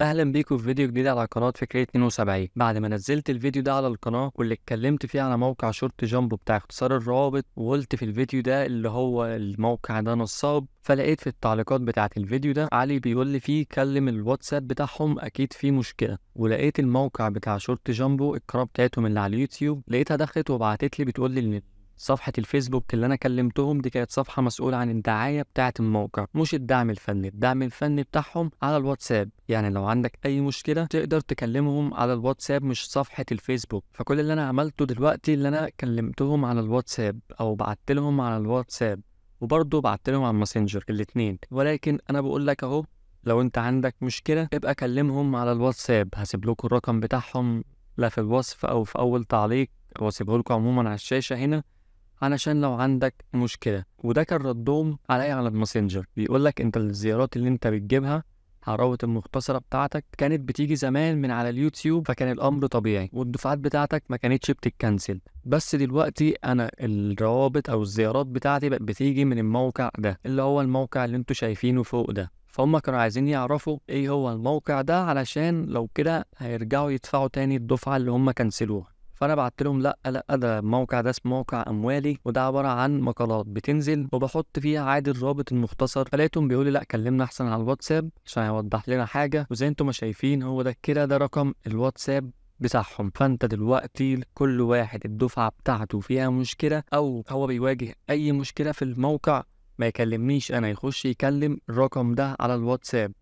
اهلا بيكم في فيديو جديد على قناه فكره 72 بعد ما نزلت الفيديو ده على القناه واللي اتكلمت فيه على موقع شورت جامب بتاع اختصار الروابط وقلت في الفيديو ده اللي هو الموقع ده نصاب فلقيت في التعليقات بتاعه الفيديو ده علي بيقول لي فيه كلم الواتساب بتاعهم اكيد في مشكله ولقيت الموقع بتاع شورت جامبو القناه بتاعتهم اللي على اليوتيوب لقيتها دخلت وبعتت لي بتقول لي ان صفحة الفيسبوك اللي أنا كلمتهم دي كانت صفحة مسؤولة عن الدعاية بتاعة الموقع مش الدعم الفني الدعم الفني بتاعهم على الواتساب يعني لو عندك أي مشكلة تقدر تكلمهم على الواتساب مش صفحة الفيسبوك فكل اللي أنا عملته دلوقتي اللي أنا كلمتهم على الواتساب أو بعت لهم على الواتساب وبرضه بعت لهم على الماسنجر الاتنين ولكن أنا بقول لك أهو لو انت عندك مشكلة ابقى كلمهم على الواتساب هسيب لكم الرقم بتاعهم لا في الوصف او في اول تعليق واسيبه لكم عموما على الشاشة هنا علشان لو عندك مشكلة وده كان ردهم عليا إيه على الماسنجر بيقول لك انت الزيارات اللي انت بتجيبها الروابط المختصرة بتاعتك كانت بتيجي زمان من على اليوتيوب فكان الأمر طبيعي والدفعات بتاعتك ما كانتش بتتكنسل بس دلوقتي أنا الروابط أو الزيارات بتاعتي بقت بتيجي من الموقع ده اللي هو الموقع اللي انتوا شايفينه فوق ده فهم كانوا عايزين يعرفوا ايه هو الموقع ده علشان لو كده هيرجعوا يدفعوا تاني الدفعة اللي هم كنسلوها فانا بعت لهم لا لا ده الموقع ده اسمه موقع اموالي وده عباره عن مقالات بتنزل وبحط فيها عادي الرابط المختصر فلقيتهم بيقولوا لي لا كلمنا احسن على الواتساب عشان يوضح لنا حاجه وزي انتم ما شايفين هو ده كده ده رقم الواتساب بتاعهم فانت دلوقتي كل واحد الدفعه بتاعته فيها مشكله او هو بيواجه اي مشكله في الموقع ما يكلمنيش انا يخش يكلم الرقم ده على الواتساب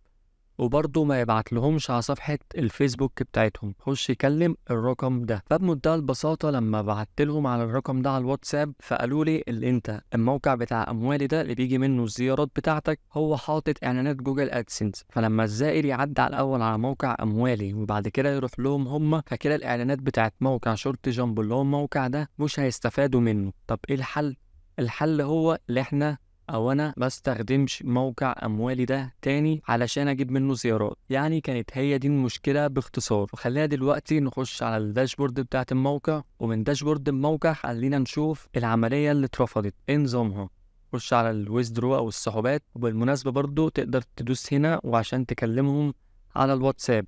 وبرضه ما يبعت لهمش على صفحة الفيسبوك بتاعتهم خش يكلم الرقم ده فبمنتهى البساطة لما بعت لهم على الرقم ده على الواتساب فقالوا لي اللي انت الموقع بتاع اموالي ده اللي بيجي منه الزيارات بتاعتك هو حاطط اعلانات جوجل ادسنس فلما الزائر يعدي على الاول على موقع اموالي وبعد كده يروح لهم هم فكده الاعلانات بتاعت موقع شورت جامب اللي هو الموقع ده مش هيستفادوا منه طب ايه الحل الحل هو اللي احنا او انا ما استخدمش موقع اموالي ده تاني علشان اجيب منه زيارات يعني كانت هي دي المشكله باختصار وخلينا دلوقتي نخش على الداشبورد بتاعه الموقع ومن داشبورد الموقع خلينا نشوف العمليه اللي اترفضت ايه نظامها خش على الويزدرو او السحوبات وبالمناسبه برضو تقدر تدوس هنا وعشان تكلمهم على الواتساب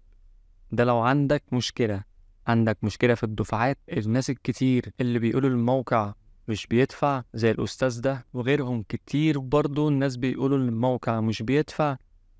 ده لو عندك مشكله عندك مشكله في الدفعات الناس الكتير اللي بيقولوا الموقع مش بيدفع زي الأستاذ ده وغيرهم كتير برضو الناس بيقولوا إن الموقع مش بيدفع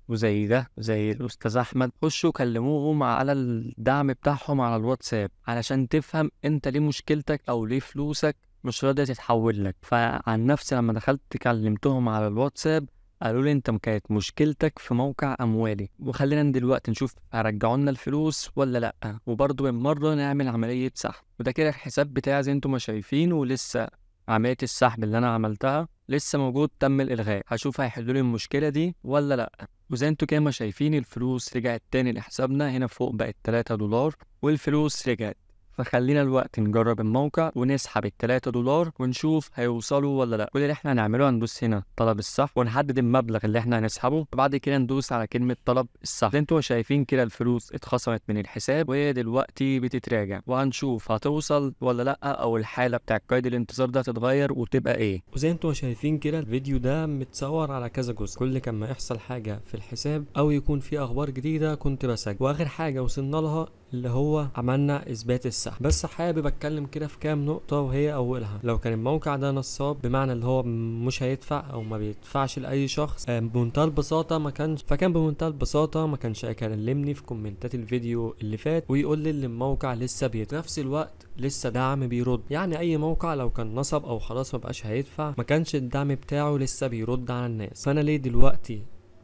وزي ده زي الأستاذ أحمد خشوا كلموهم على الدعم بتاعهم على الواتساب علشان تفهم أنت ليه مشكلتك أو ليه فلوسك مش راضية تتحول لك فعن نفسي لما دخلت كلمتهم على الواتساب قالوا لي انت كانت مشكلتك في موقع اموالي وخلينا دلوقتي نشوف هرجعوا لنا الفلوس ولا لا وبرضه بالمره نعمل عمليه سحب وده كده الحساب بتاعي زي انتم ما شايفين ولسه عملية السحب اللي أنا عملتها لسه موجود تم الإلغاء هشوف هيحلوا لي المشكلة دي ولا لأ وزي انتوا كده ما شايفين الفلوس رجعت تاني لحسابنا هنا فوق بقت 3 دولار والفلوس رجعت فخلينا الوقت نجرب الموقع ونسحب ال3 دولار ونشوف هيوصلوا ولا لا كل اللي احنا هنعمله هندوس هنا طلب السحب ونحدد المبلغ اللي احنا هنسحبه وبعد كده ندوس على كلمة طلب السحب انتوا شايفين كده الفلوس اتخصمت من الحساب وهي دلوقتي بتتراجع وهنشوف هتوصل ولا لا او الحالة بتاع قيد الانتظار ده هتتغير وتبقى ايه وزي انتوا شايفين كده الفيديو ده متصور على كذا جزء كل كما يحصل حاجة في الحساب او يكون في اخبار جديدة كنت بسجل واخر حاجة وصلنا لها اللي هو عملنا اثبات السحب بس حابب اتكلم كده في كام نقطه وهي اولها لو كان الموقع ده نصاب بمعنى اللي هو مش هيدفع او ما بيدفعش لاي شخص آه، بمنتهى البساطه ما كانش فكان بمنتهى البساطه ما كانش هيكلمني في كومنتات الفيديو اللي فات ويقول لي ان الموقع لسه بيت نفس الوقت لسه دعم بيرد يعني اي موقع لو كان نصب او خلاص ما بقاش هيدفع ما كانش الدعم بتاعه لسه بيرد على الناس فانا ليه دلوقتي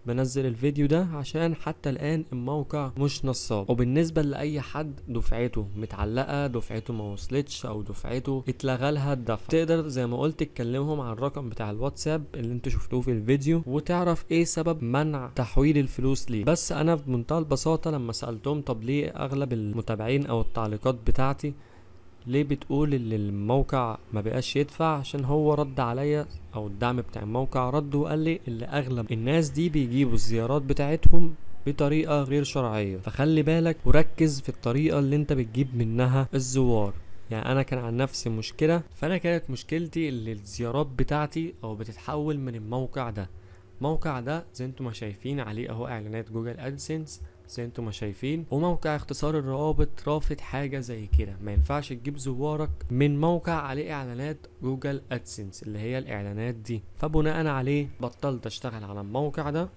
بنزل الفيديو ده عشان حتى الان الموقع مش نصاب وبالنسبه لاي حد دفعته متعلقه دفعته ما وصلتش او دفعته اتلغى لها الدفع تقدر زي ما قلت تكلمهم على الرقم بتاع الواتساب اللي انتوا شفتوه في الفيديو وتعرف ايه سبب منع تحويل الفلوس ليه بس انا بمنتهى البساطه لما سالتهم طب ليه اغلب المتابعين او التعليقات بتاعتي ليه بتقول ان الموقع ما بقاش يدفع عشان هو رد عليا او الدعم بتاع الموقع رد وقال لي ان اغلب الناس دي بيجيبوا الزيارات بتاعتهم بطريقة غير شرعية فخلي بالك وركز في الطريقة اللي انت بتجيب منها الزوار يعني انا كان عن نفسي مشكلة فانا كانت مشكلتي اللي الزيارات بتاعتي او بتتحول من الموقع ده الموقع ده زي انتم ما شايفين عليه اهو اعلانات جوجل ادسنس زي انتم ما شايفين وموقع اختصار الروابط رافض حاجه زي كده ما ينفعش تجيب زوارك من موقع عليه اعلانات جوجل ادسنس اللي هي الاعلانات دي فبناء عليه بطلت اشتغل على الموقع ده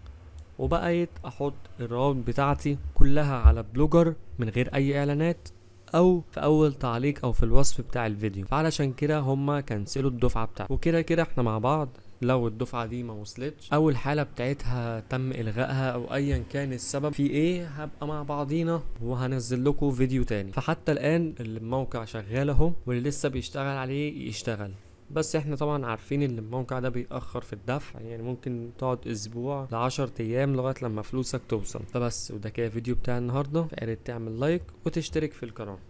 وبقيت احط الروابط بتاعتي كلها على بلوجر من غير اي اعلانات او في اول تعليق او في الوصف بتاع الفيديو فعلشان كده هما كنسلوا الدفعه بتاعته وكده كده احنا مع بعض لو الدفعه دي ما وصلتش او الحاله بتاعتها تم الغائها او ايا كان السبب في ايه هبقى مع بعضينا وهنزل لكم فيديو تاني فحتى الان الموقع شغال اهو واللي لسه بيشتغل عليه يشتغل بس احنا طبعا عارفين ان الموقع ده بيأخر في الدفع يعني ممكن تقعد اسبوع لعشر ايام لغاية لما فلوسك توصل فبس وده كده فيديو بتاع النهاردة فقالت تعمل لايك وتشترك في القناة